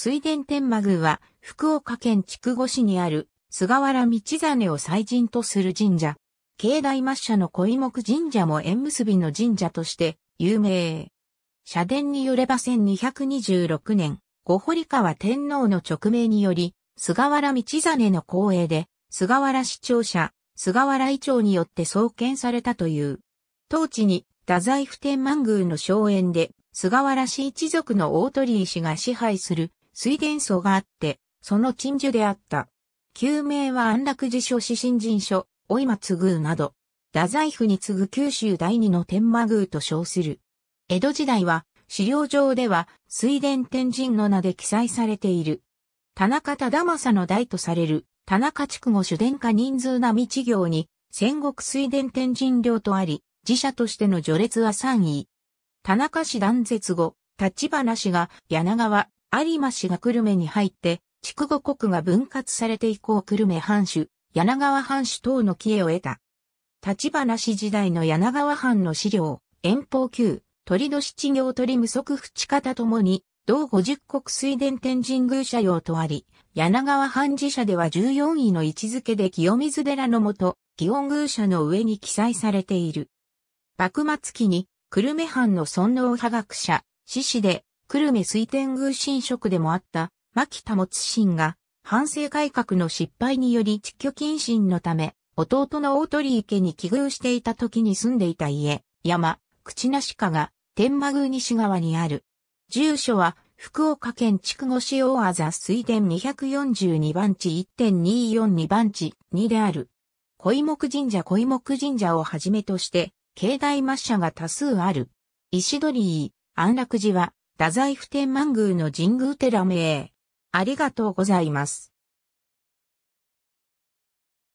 水田天満宮は福岡県筑後市にある菅原道真を祭神とする神社。境内抹茶の恋目神社も縁結びの神社として有名。社殿によれば1226年、五堀川天皇の勅命により、菅原道真の公営で、菅原市長者、菅原伊長によって創建されたという。当地に、太宰府天満宮の荘園で、菅原氏一族の大鳥居氏が支配する水田層があって、その鎮守であった。旧名は安楽寺所指新人所、お今津宮など、太宰府に次ぐ九州第二の天満宮と称する。江戸時代は、資料上では、水田天神の名で記載されている。田中忠政の代とされる、田中地区後主殿下人数並み地行に、戦国水田天神領とあり、寺社としての序列は3位。田中氏断絶後、立花氏が柳川、有馬氏が久留米に入って、筑後国が分割されて以降久留米藩主、柳川藩主等の帰依を得た。立花氏時代の柳川藩の資料、遠方旧、鳥戸七行鳥無足淵方ともに、同五十国水田天神宮社用とあり、柳川藩寺社では14位の位置づけで清水寺のもと、祇園宮社の上に記載されている。幕末期に、久留米藩の尊王派学者、志士で、久留米水天宮神職でもあった牧田持神が、反省改革の失敗により地居謹慎のため、弟の大鳥池に寄遇していた時に住んでいた家、山、口なしかが、天満宮西側にある。住所は、福岡県筑後市大あ水田242番地1.242番地2である。小木神社小木神社をはじめとして、境内抹茶が多数ある。石鳥居、安楽寺は、太宰府天満宮の神宮寺名。ありがとうございます。